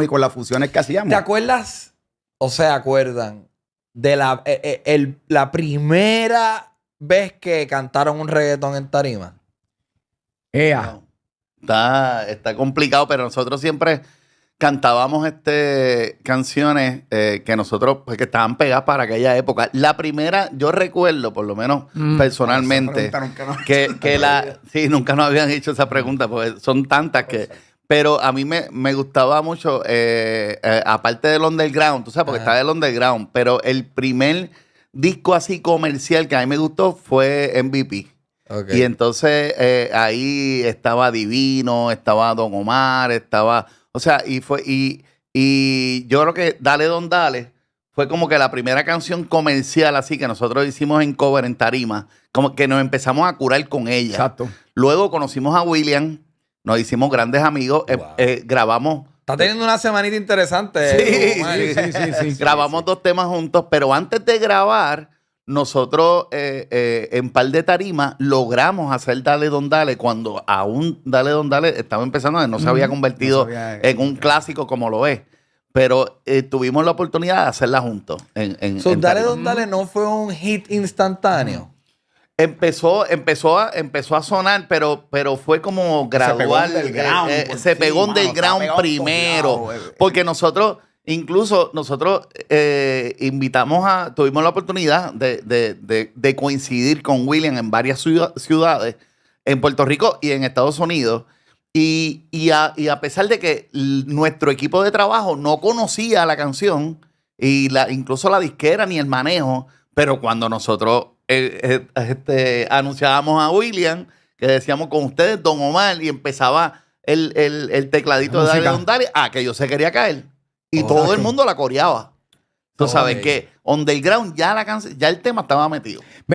y con las fusiones que hacíamos. ¿Te acuerdas? O se acuerdan de la, eh, eh, la primera vez que cantaron un reggaetón en tarima. Está, está complicado, pero nosotros siempre cantábamos este, canciones eh, que nosotros, pues, que estaban pegadas para aquella época. La primera, yo recuerdo, por lo menos mm. ah, personalmente, que, que, la... Sí, nunca nos habían hecho esa pregunta, porque son tantas que... Pero a mí me, me gustaba mucho, eh, eh, aparte del underground, tú sabes, porque estaba de el underground, pero el primer disco así comercial que a mí me gustó fue MVP. Y entonces eh, ahí estaba Divino, estaba Don Omar, estaba. O sea, y fue. Y, y yo creo que Dale Don Dale fue como que la primera canción comercial así que nosotros hicimos en cover en Tarima, como que nos empezamos a curar con ella. Exacto. Luego conocimos a William nos hicimos grandes amigos, eh, eh, grabamos. Está teniendo una semanita interesante. Sí, Grabamos dos temas juntos, pero antes de grabar, nosotros eh, en par de tarimas logramos hacer Dale Don Dale cuando aún Dale Don Dale estaba empezando, no se había convertido en un clásico como lo es pero tuvimos la oportunidad de hacerla juntos. En, Dale Don Dale no fue un hit instantáneo. Empezó, empezó, a, empezó a sonar, pero, pero fue como gradual. Se pegó del ground. ground primero. porque nosotros, incluso nosotros eh, invitamos a, tuvimos la oportunidad de, coincidir con William en varias ciudades, en Puerto Rico y en Estados Unidos. Y, a, pesar de que nuestro equipo de trabajo no conocía la canción, y la, incluso la disquera ni el manejo, pero cuando nosotros eh, eh, este, anunciábamos a William, que decíamos con ustedes, Don Omar, y empezaba el, tecladito de David Dale, ah, que yo se quería caer. Y todo el mundo la coreaba. Tú sabes que on the ground ya, la ya el tema estaba metido.